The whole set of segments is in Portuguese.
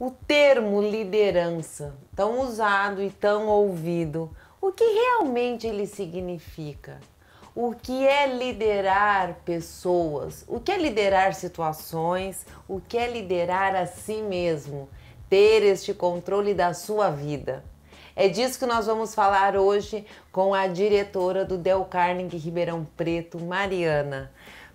o termo liderança, tão usado e tão ouvido, o que realmente ele significa? O que é liderar pessoas? O que é liderar situações? O que é liderar a si mesmo? Ter este controle da sua vida. É disso que nós vamos falar hoje com a diretora do Del Carnegie Ribeirão Preto, Mariana.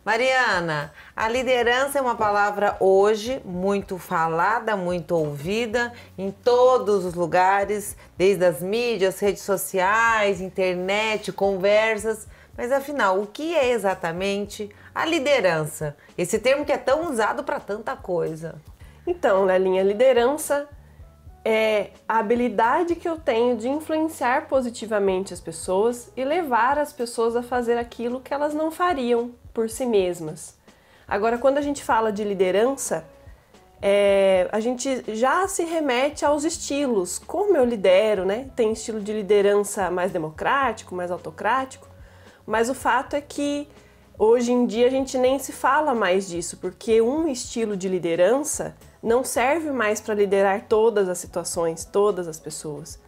Mariana, a liderança é uma palavra hoje muito falada, muito ouvida em todos os lugares, desde as mídias, redes sociais, internet, conversas. Mas afinal, o que é exatamente a liderança? Esse termo que é tão usado para tanta coisa. Então, Lelinha, liderança é a habilidade que eu tenho de influenciar positivamente as pessoas e levar as pessoas a fazer aquilo que elas não fariam por si mesmas. Agora, quando a gente fala de liderança, é, a gente já se remete aos estilos. Como eu lidero, né? Tem estilo de liderança mais democrático, mais autocrático, mas o fato é que hoje em dia a gente nem se fala mais disso, porque um estilo de liderança não serve mais para liderar todas as situações, todas as pessoas.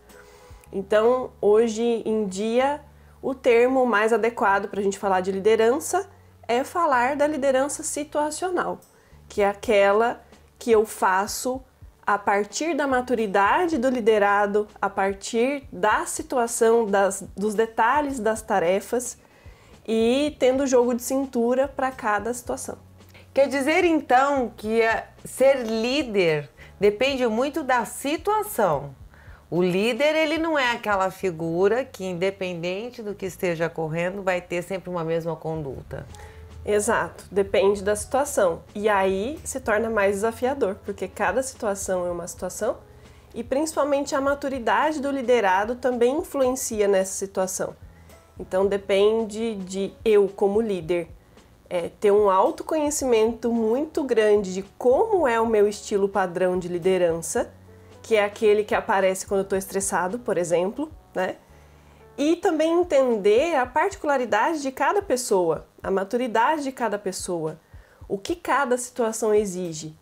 Então, hoje em dia, o termo mais adequado para a gente falar de liderança é falar da liderança situacional, que é aquela que eu faço a partir da maturidade do liderado, a partir da situação, das, dos detalhes das tarefas e tendo jogo de cintura para cada situação. Quer dizer então que ser líder depende muito da situação. O líder, ele não é aquela figura que, independente do que esteja correndo, vai ter sempre uma mesma conduta. Exato, depende da situação. E aí se torna mais desafiador, porque cada situação é uma situação e principalmente a maturidade do liderado também influencia nessa situação. Então depende de eu, como líder, é, ter um autoconhecimento muito grande de como é o meu estilo padrão de liderança, que é aquele que aparece quando eu estou estressado, por exemplo, né? E também entender a particularidade de cada pessoa a maturidade de cada pessoa, o que cada situação exige.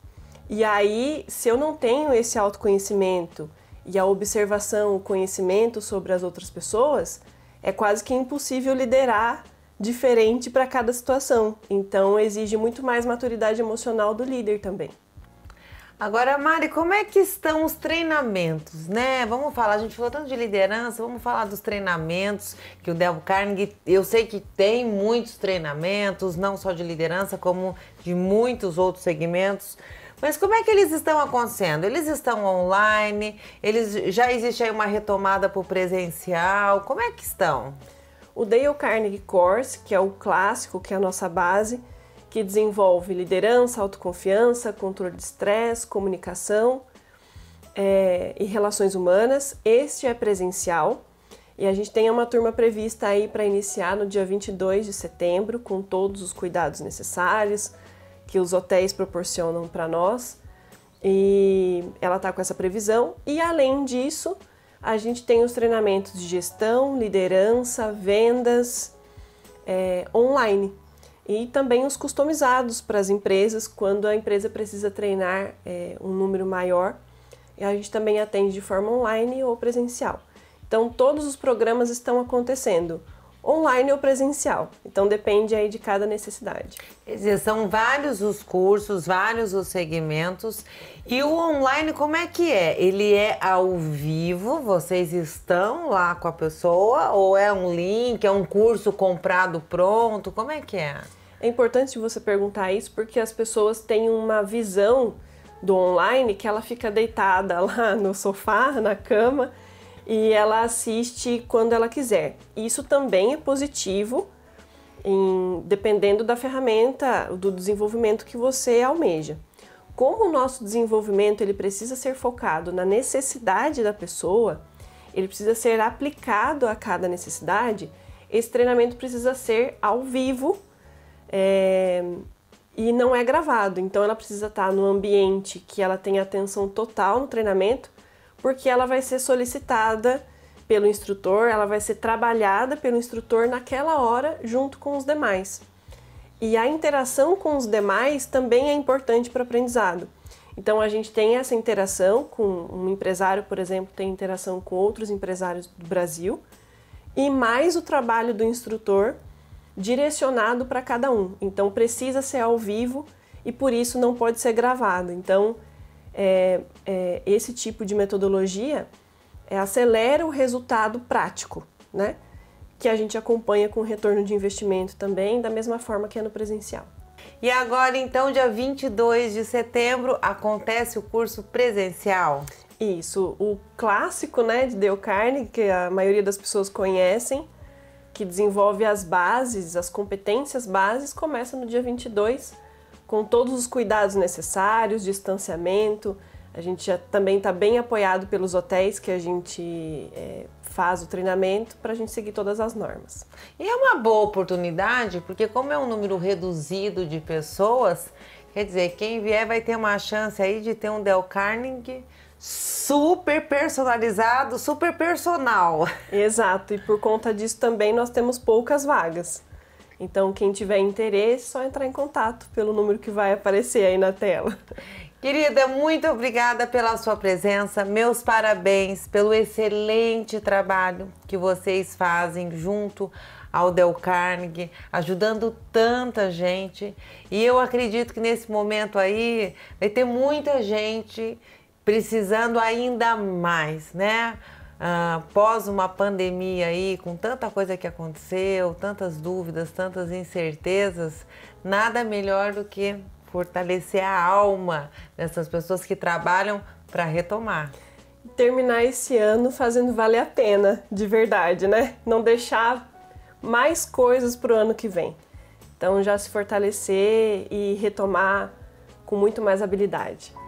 E aí, se eu não tenho esse autoconhecimento e a observação, o conhecimento sobre as outras pessoas, é quase que impossível liderar diferente para cada situação. Então, exige muito mais maturidade emocional do líder também. Agora, Mari, como é que estão os treinamentos, né? Vamos falar, a gente falou tanto de liderança, vamos falar dos treinamentos que o Del Carnegie, eu sei que tem muitos treinamentos, não só de liderança, como de muitos outros segmentos. Mas como é que eles estão acontecendo? Eles estão online? Eles já existe aí uma retomada para o presencial? Como é que estão? O Dale Carnegie Course, que é o clássico, que é a nossa base, que desenvolve liderança, autoconfiança, controle de estresse, comunicação é, e relações humanas. Este é presencial e a gente tem uma turma prevista aí para iniciar no dia 22 de setembro, com todos os cuidados necessários que os hotéis proporcionam para nós. E ela está com essa previsão. E além disso, a gente tem os treinamentos de gestão, liderança, vendas é, online e também os customizados para as empresas, quando a empresa precisa treinar é, um número maior. E a gente também atende de forma online ou presencial. Então, todos os programas estão acontecendo online ou presencial. Então depende aí de cada necessidade. Quer dizer, são vários os cursos, vários os segmentos. E o online como é que é? Ele é ao vivo, vocês estão lá com a pessoa ou é um link, é um curso comprado pronto? Como é que é? É importante você perguntar isso porque as pessoas têm uma visão do online que ela fica deitada lá no sofá, na cama e ela assiste quando ela quiser. Isso também é positivo, em, dependendo da ferramenta, do desenvolvimento que você almeja. Como o nosso desenvolvimento ele precisa ser focado na necessidade da pessoa, ele precisa ser aplicado a cada necessidade, esse treinamento precisa ser ao vivo é, e não é gravado, então ela precisa estar no ambiente que ela tenha atenção total no treinamento, porque ela vai ser solicitada pelo instrutor, ela vai ser trabalhada pelo instrutor naquela hora junto com os demais. E a interação com os demais também é importante para o aprendizado. Então a gente tem essa interação com um empresário, por exemplo, tem interação com outros empresários do Brasil, e mais o trabalho do instrutor direcionado para cada um. Então precisa ser ao vivo e por isso não pode ser gravado. Então é, é, esse tipo de metodologia é, acelera o resultado prático, né? Que a gente acompanha com retorno de investimento também, da mesma forma que é no presencial. E agora, então, dia 22 de setembro, acontece o curso presencial. Isso, o clássico né, de Dale Carnegie, que a maioria das pessoas conhecem, que desenvolve as bases, as competências bases, começa no dia 22, com todos os cuidados necessários, distanciamento. A gente já também está bem apoiado pelos hotéis que a gente é, faz o treinamento para a gente seguir todas as normas. E é uma boa oportunidade, porque como é um número reduzido de pessoas, Quer dizer, quem vier vai ter uma chance aí de ter um Del Carnegie super personalizado, super personal. Exato, e por conta disso também nós temos poucas vagas. Então, quem tiver interesse, é só entrar em contato pelo número que vai aparecer aí na tela. Querida, muito obrigada pela sua presença. Meus parabéns pelo excelente trabalho que vocês fazem junto ao Del Carnegie, ajudando tanta gente. E eu acredito que nesse momento aí vai ter muita gente precisando ainda mais, né? Ah, após pós uma pandemia aí, com tanta coisa que aconteceu, tantas dúvidas, tantas incertezas, nada melhor do que fortalecer a alma dessas pessoas que trabalham para retomar. Terminar esse ano fazendo valer a pena, de verdade, né? Não deixar mais coisas para o ano que vem. Então já se fortalecer e retomar com muito mais habilidade.